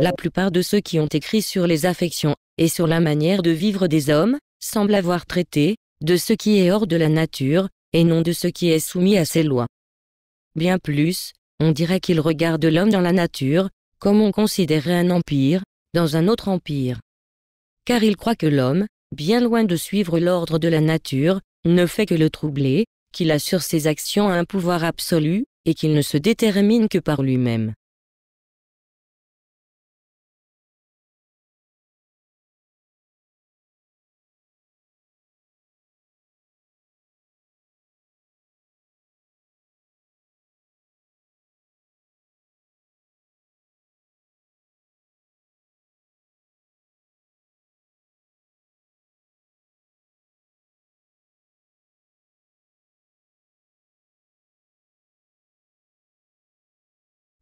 La plupart de ceux qui ont écrit sur les affections et sur la manière de vivre des hommes semblent avoir traité de ce qui est hors de la nature et non de ce qui est soumis à ses lois. Bien plus, on dirait qu'ils regardent l'homme dans la nature comme on considérait un empire dans un autre empire. Car ils croient que l'homme, bien loin de suivre l'ordre de la nature, ne fait que le troubler, qu'il assure ses actions un pouvoir absolu, et qu'il ne se détermine que par lui-même.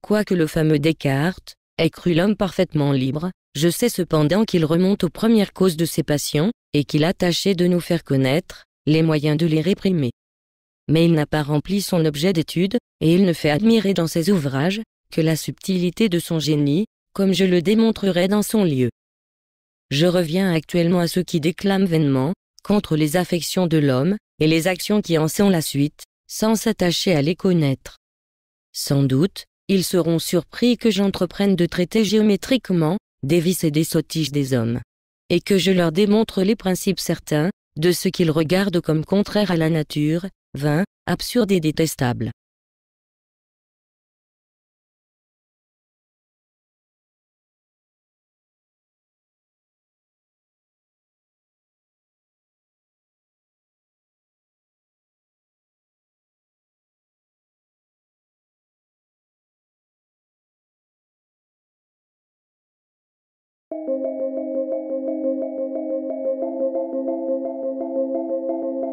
Quoique le fameux Descartes ait cru l'homme parfaitement libre, je sais cependant qu'il remonte aux premières causes de ses passions et qu'il a tâché de nous faire connaître les moyens de les réprimer. Mais il n'a pas rempli son objet d'étude et il ne fait admirer dans ses ouvrages que la subtilité de son génie, comme je le démontrerai dans son lieu. Je reviens actuellement à ceux qui déclament vainement contre les affections de l'homme et les actions qui en sont la suite, sans s'attacher à les connaître. Sans doute, ils seront surpris que j'entreprenne de traiter géométriquement, des vices et des sottises des hommes. Et que je leur démontre les principes certains, de ce qu'ils regardent comme contraire à la nature, vain, absurde et détestable.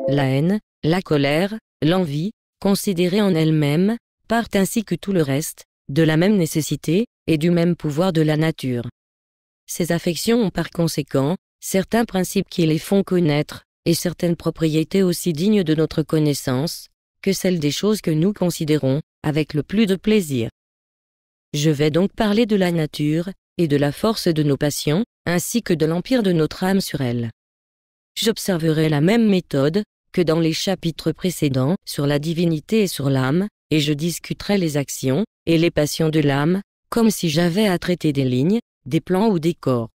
La haine, la colère, l'envie, considérées en elles-mêmes, partent ainsi que tout le reste, de la même nécessité et du même pouvoir de la nature. Ces affections ont par conséquent certains principes qui les font connaître, et certaines propriétés aussi dignes de notre connaissance, que celles des choses que nous considérons avec le plus de plaisir. Je vais donc parler de la nature, et de la force de nos passions, ainsi que de l'empire de notre âme sur elle. J'observerai la même méthode que dans les chapitres précédents sur la divinité et sur l'âme, et je discuterai les actions et les passions de l'âme, comme si j'avais à traiter des lignes, des plans ou des corps.